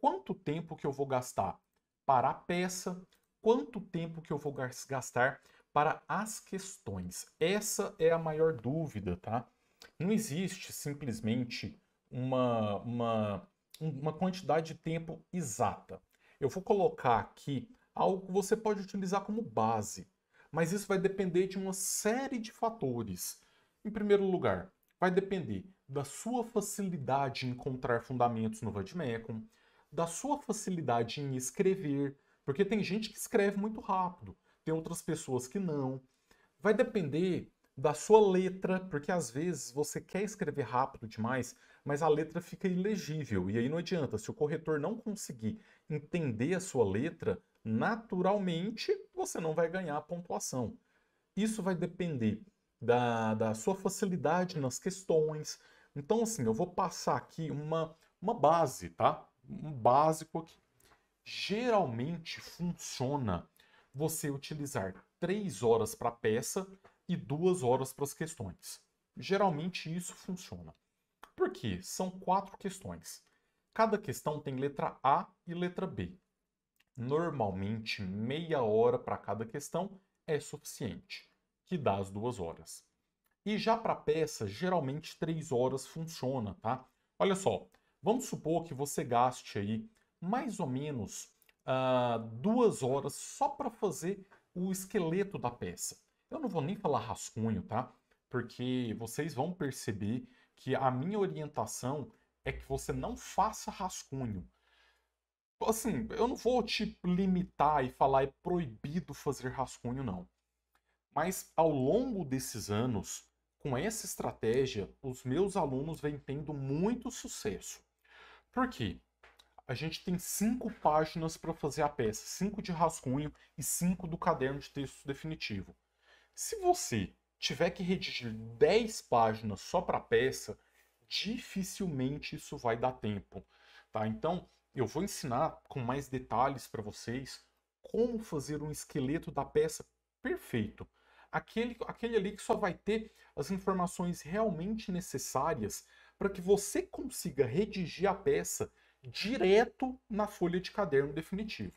quanto tempo que eu vou gastar para a peça, quanto tempo que eu vou gastar para as questões. Essa é a maior dúvida, tá? Não existe simplesmente uma, uma, uma quantidade de tempo exata. Eu vou colocar aqui algo que você pode utilizar como base, mas isso vai depender de uma série de fatores. Em primeiro lugar, vai depender da sua facilidade em encontrar fundamentos no Vadmecum, da sua facilidade em escrever, porque tem gente que escreve muito rápido, tem outras pessoas que não. Vai depender da sua letra, porque às vezes você quer escrever rápido demais, mas a letra fica ilegível. E aí não adianta, se o corretor não conseguir entender a sua letra, naturalmente você não vai ganhar a pontuação. Isso vai depender da, da sua facilidade nas questões. Então, assim, eu vou passar aqui uma, uma base, tá? um básico aqui. Geralmente funciona você utilizar três horas para a peça e duas horas para as questões. Geralmente isso funciona. Por quê? São quatro questões. Cada questão tem letra A e letra B. Normalmente, meia hora para cada questão é suficiente, que dá as duas horas. E já para peça, geralmente três horas funciona, tá? Olha só, Vamos supor que você gaste aí mais ou menos uh, duas horas só para fazer o esqueleto da peça. Eu não vou nem falar rascunho, tá? Porque vocês vão perceber que a minha orientação é que você não faça rascunho. Assim, eu não vou te limitar e falar é proibido fazer rascunho, não. Mas ao longo desses anos, com essa estratégia, os meus alunos vêm tendo muito sucesso. Por quê? A gente tem cinco páginas para fazer a peça, cinco de rascunho e cinco do caderno de texto definitivo. Se você tiver que redigir 10 páginas só para a peça, dificilmente isso vai dar tempo, tá? Então, eu vou ensinar com mais detalhes para vocês como fazer um esqueleto da peça perfeito. Aquele, aquele ali que só vai ter as informações realmente necessárias para que você consiga redigir a peça direto na folha de caderno definitivo.